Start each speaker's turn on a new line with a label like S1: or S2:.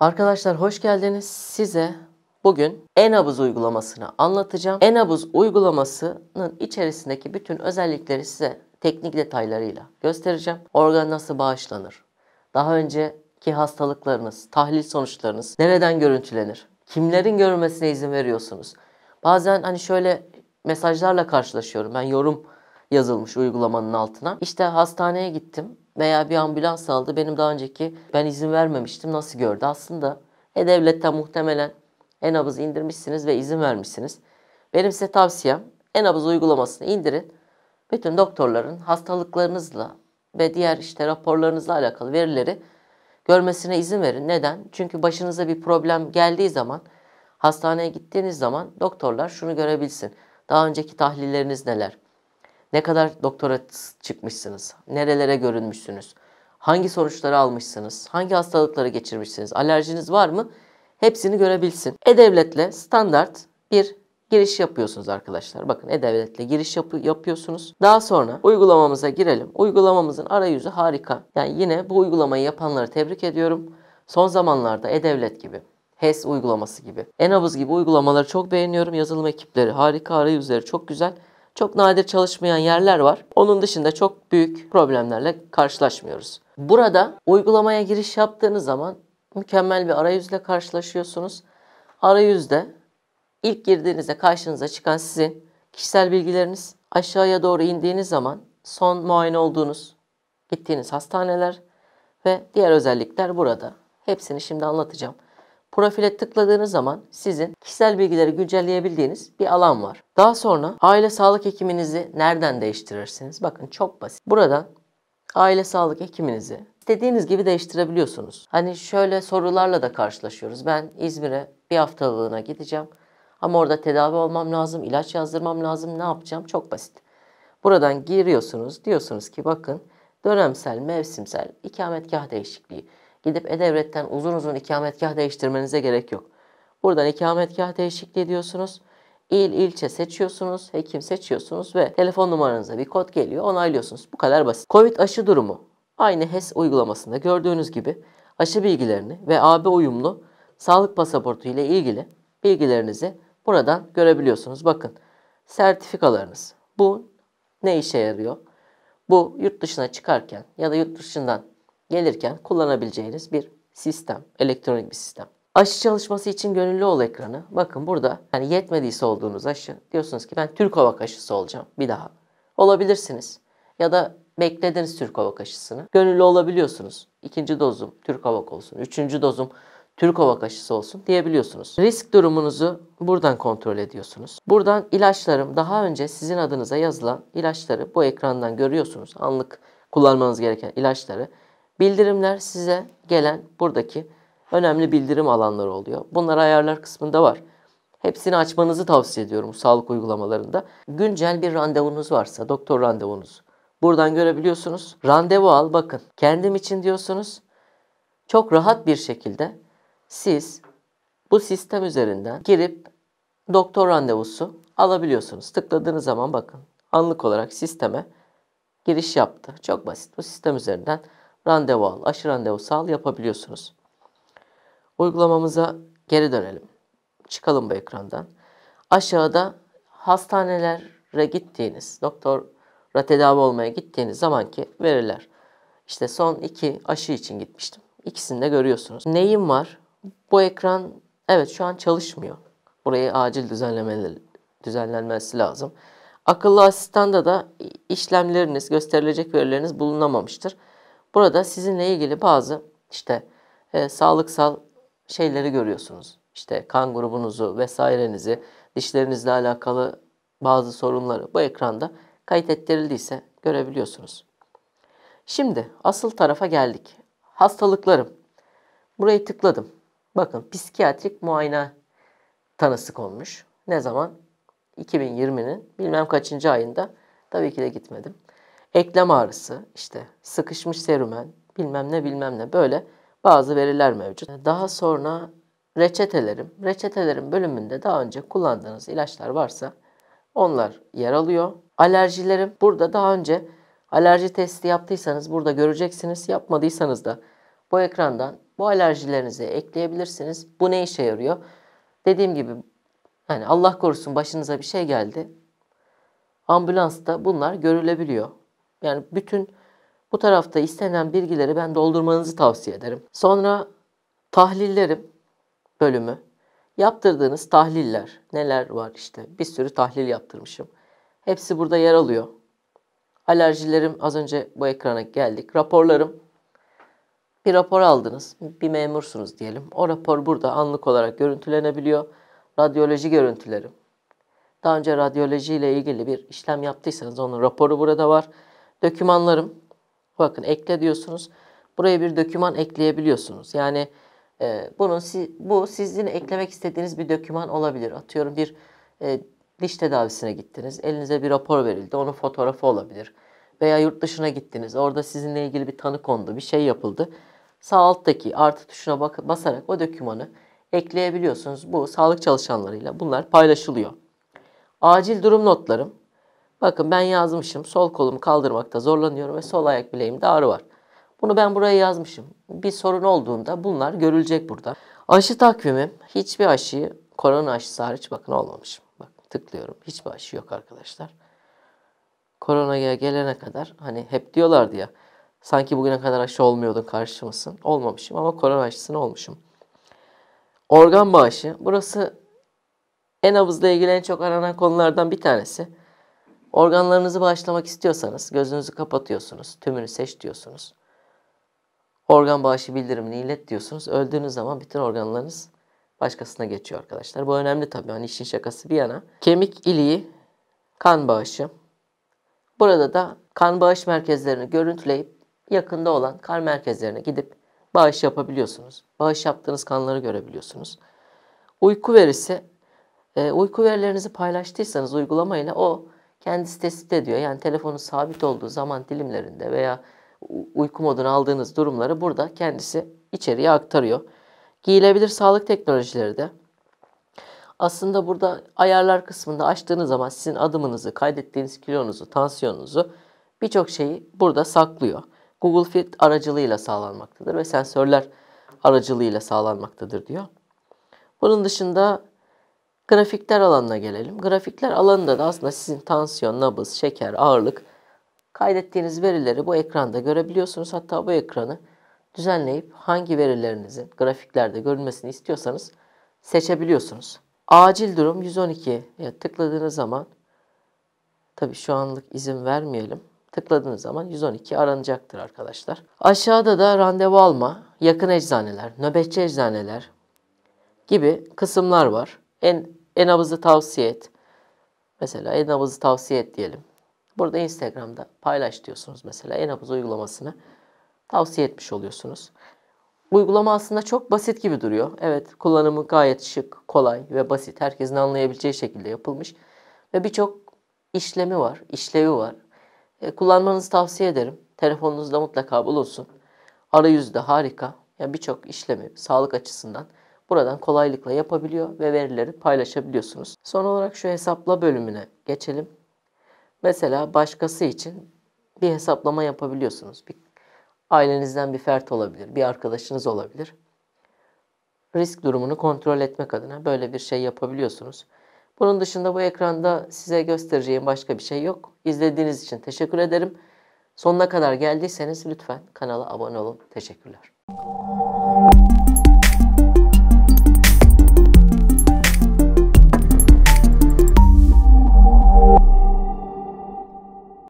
S1: Arkadaşlar hoş geldiniz. Size bugün Enabuz uygulamasını anlatacağım. Enabuz uygulamasının içerisindeki bütün özellikleri size teknik detaylarıyla göstereceğim. Organ nasıl bağışlanır? Daha önceki hastalıklarınız, tahlil sonuçlarınız nereden görüntülenir? Kimlerin görülmesine izin veriyorsunuz? Bazen hani şöyle mesajlarla karşılaşıyorum. Ben yorum yazılmış uygulamanın altına. İşte hastaneye gittim veya bir ambulans aldı. Benim daha önceki ben izin vermemiştim nasıl gördü? Aslında e devletten muhtemelen en nabız indirmişsiniz ve izin vermişsiniz. Benim size tavsiyem en nabız uygulamasını indirin. Bütün doktorların hastalıklarınızla ve diğer işte raporlarınızla alakalı verileri görmesine izin verin. Neden? Çünkü başınıza bir problem geldiği zaman hastaneye gittiğiniz zaman doktorlar şunu görebilsin. Daha önceki tahlilleriniz neler? Ne kadar doktora çıkmışsınız? Nerelere görünmüşsünüz? Hangi sonuçları almışsınız? Hangi hastalıkları geçirmişsiniz? Alerjiniz var mı? Hepsini görebilsin. E-Devlet'le standart bir giriş yapıyorsunuz arkadaşlar. Bakın E-Devlet'le giriş yap yapıyorsunuz. Daha sonra uygulamamıza girelim. Uygulamamızın arayüzü harika. Yani yine bu uygulamayı yapanları tebrik ediyorum. Son zamanlarda E-Devlet gibi HES uygulaması gibi, Enabuz gibi uygulamaları çok beğeniyorum. Yazılım ekipleri harika, arayüzleri çok güzel. Çok nadir çalışmayan yerler var. Onun dışında çok büyük problemlerle karşılaşmıyoruz. Burada uygulamaya giriş yaptığınız zaman mükemmel bir arayüzle karşılaşıyorsunuz. Arayüzde ilk girdiğinizde karşınıza çıkan sizin kişisel bilgileriniz. Aşağıya doğru indiğiniz zaman son muayene olduğunuz, gittiğiniz hastaneler ve diğer özellikler burada. Hepsini şimdi anlatacağım. Profile tıkladığınız zaman sizin kişisel bilgileri güncelleyebildiğiniz bir alan var. Daha sonra aile sağlık hekiminizi nereden değiştirirsiniz? Bakın çok basit. Buradan aile sağlık hekiminizi istediğiniz gibi değiştirebiliyorsunuz. Hani şöyle sorularla da karşılaşıyoruz. Ben İzmir'e bir haftalığına gideceğim ama orada tedavi olmam lazım, ilaç yazdırmam lazım, ne yapacağım? Çok basit. Buradan giriyorsunuz, diyorsunuz ki bakın dönemsel, mevsimsel, ikametgah değişikliği. Gidip E-Devlet'ten uzun uzun ikametgah değiştirmenize gerek yok. Buradan ikametgah değişikliği diyorsunuz. İl ilçe seçiyorsunuz, hekim seçiyorsunuz ve telefon numaranıza bir kod geliyor onaylıyorsunuz. Bu kadar basit. Covid aşı durumu. Aynı HES uygulamasında gördüğünüz gibi aşı bilgilerini ve AB uyumlu sağlık pasaportu ile ilgili bilgilerinizi buradan görebiliyorsunuz. Bakın sertifikalarınız. Bu ne işe yarıyor? Bu yurt dışına çıkarken ya da yurt dışından gelirken kullanabileceğiniz bir sistem, elektronik bir sistem. Aşı çalışması için gönüllü ol ekranı. Bakın burada yani yetmediyse olduğunuz aşı diyorsunuz ki ben Türkovak aşısı olacağım bir daha. Olabilirsiniz. Ya da beklediniz Türkovak aşısını. Gönüllü olabiliyorsunuz. İkinci dozum Türkovak olsun. Üçüncü dozum Türkovak aşısı olsun diyebiliyorsunuz. Risk durumunuzu buradan kontrol ediyorsunuz. Buradan ilaçlarım daha önce sizin adınıza yazılan ilaçları bu ekrandan görüyorsunuz. Anlık kullanmanız gereken ilaçları Bildirimler size gelen buradaki önemli bildirim alanları oluyor. Bunlar ayarlar kısmında var. Hepsini açmanızı tavsiye ediyorum sağlık uygulamalarında. Güncel bir randevunuz varsa, doktor randevunuz. Buradan görebiliyorsunuz. Randevu al bakın. Kendim için diyorsunuz. Çok rahat bir şekilde siz bu sistem üzerinden girip doktor randevusu alabiliyorsunuz. Tıkladığınız zaman bakın anlık olarak sisteme giriş yaptı. Çok basit bu sistem üzerinden randevu al, aşı randevu al yapabiliyorsunuz. Uygulamamıza geri dönelim. Çıkalım bu ekrandan. Aşağıda hastanelere gittiğiniz, doktora tedavi olmaya gittiğiniz zamanki veriler. İşte son iki aşı için gitmiştim. İkisini de görüyorsunuz. Neyim var? Bu ekran evet şu an çalışmıyor. Burayı acil düzenlemeli, düzenlenmesi lazım. Akıllı asistanda da işlemleriniz, gösterilecek verileriniz bulunamamıştır. Burada sizinle ilgili bazı işte e, sağlıksal şeyleri görüyorsunuz. İşte kan grubunuzu vesairenizi, dişlerinizle alakalı bazı sorunları bu ekranda kayıt ettirildiyse görebiliyorsunuz. Şimdi asıl tarafa geldik. Hastalıklarım. Burayı tıkladım. Bakın psikiyatrik muayene tanısı konmuş. Ne zaman? 2020'nin bilmem kaçıncı ayında tabii ki de gitmedim eklem ağrısı, işte sıkışmış serümen, bilmem ne bilmem ne böyle bazı veriler mevcut. Daha sonra reçetelerim, reçetelerim bölümünde daha önce kullandığınız ilaçlar varsa onlar yer alıyor. Alerjilerim burada daha önce alerji testi yaptıysanız burada göreceksiniz. Yapmadıysanız da bu ekrandan bu alerjilerinizi ekleyebilirsiniz. Bu ne işe yarıyor? Dediğim gibi yani Allah korusun başınıza bir şey geldi. Ambulansta bunlar görülebiliyor. Yani bütün bu tarafta istenen bilgileri ben doldurmanızı tavsiye ederim. Sonra tahlillerim bölümü. Yaptırdığınız tahliller neler var işte bir sürü tahlil yaptırmışım. Hepsi burada yer alıyor. Alerjilerim az önce bu ekrana geldik. Raporlarım bir rapor aldınız. Bir memursunuz diyelim. O rapor burada anlık olarak görüntülenebiliyor. Radyoloji görüntülerim. Daha önce radyoloji ile ilgili bir işlem yaptıysanız onun raporu burada var. Dökümanlarım. Bakın ekle diyorsunuz. Buraya bir döküman ekleyebiliyorsunuz. Yani e, bunun bu sizin eklemek istediğiniz bir döküman olabilir. Atıyorum bir e, diş tedavisine gittiniz. Elinize bir rapor verildi. Onun fotoğrafı olabilir. Veya yurt dışına gittiniz. Orada sizinle ilgili bir tanı kondu. Bir şey yapıldı. Sağ alttaki artı tuşuna bak basarak o dökümanı ekleyebiliyorsunuz. Bu sağlık çalışanlarıyla bunlar paylaşılıyor. Acil durum notlarım. Bakın ben yazmışım. Sol kolumu kaldırmakta zorlanıyorum ve sol ayak bileğimde ağrı var. Bunu ben buraya yazmışım. Bir sorun olduğunda bunlar görülecek burada. Aşı takvimim. Hiçbir aşıyı korona aşısı hariç bakın olmamış. Bak tıklıyorum. Hiçbir aşı yok arkadaşlar. Koronaya gelene kadar hani hep diyorlardı ya. Sanki bugüne kadar aşı olmuyordun karşı mısın? Olmamışım ama korona aşısını olmuşum. Organ bağışı. Burası en havuzla ilgili en çok aranan konulardan bir tanesi. Organlarınızı bağışlamak istiyorsanız gözünüzü kapatıyorsunuz. Tümünü seç diyorsunuz. Organ bağışı bildirimini ilet diyorsunuz. Öldüğünüz zaman bütün organlarınız başkasına geçiyor arkadaşlar. Bu önemli tabii. Hani işin şakası bir yana. Kemik iliği kan bağışı. Burada da kan bağış merkezlerini görüntüleyip yakında olan kan merkezlerine gidip bağış yapabiliyorsunuz. Bağış yaptığınız kanları görebiliyorsunuz. Uyku verisi, ee, uyku verilerinizi paylaştıysanız uygulamayla o kendisi tespit ediyor. Yani telefonun sabit olduğu zaman dilimlerinde veya uyku moduna aldığınız durumları burada kendisi içeriye aktarıyor. Giyilebilir sağlık teknolojileri de aslında burada ayarlar kısmında açtığınız zaman sizin adımınızı, kaydettiğiniz kilonuzu, tansiyonunuzu birçok şeyi burada saklıyor. Google Fit aracılığıyla sağlanmaktadır ve sensörler aracılığıyla sağlanmaktadır diyor. Bunun dışında Grafikler alanına gelelim. Grafikler alanında da aslında sizin tansiyon, nabız, şeker, ağırlık kaydettiğiniz verileri bu ekranda görebiliyorsunuz. Hatta bu ekranı düzenleyip hangi verilerinizin grafiklerde görünmesini istiyorsanız seçebiliyorsunuz. Acil durum 112'ye tıkladığınız zaman tabii şu anlık izin vermeyelim. Tıkladığınız zaman 112 aranacaktır arkadaşlar. Aşağıda da randevu alma, yakın eczaneler, nöbetçi eczaneler gibi kısımlar var. En enabızı tavsiye et. Mesela enabızı tavsiye et diyelim. Burada Instagram'da paylaş diyorsunuz mesela enabız uygulamasını tavsiye etmiş oluyorsunuz. Uygulama aslında çok basit gibi duruyor. Evet kullanımı gayet şık, kolay ve basit. Herkesin anlayabileceği şekilde yapılmış. Ve birçok işlemi var, işlevi var. E, kullanmanızı tavsiye ederim. Telefonunuzda mutlaka bulunsun. Arayüzü de harika. Yani birçok işlemi sağlık açısından Buradan kolaylıkla yapabiliyor ve verileri paylaşabiliyorsunuz. Son olarak şu hesapla bölümüne geçelim. Mesela başkası için bir hesaplama yapabiliyorsunuz. Bir ailenizden bir fert olabilir, bir arkadaşınız olabilir. Risk durumunu kontrol etmek adına böyle bir şey yapabiliyorsunuz. Bunun dışında bu ekranda size göstereceğim başka bir şey yok. İzlediğiniz için teşekkür ederim. Sonuna kadar geldiyseniz lütfen kanala abone olun. Teşekkürler.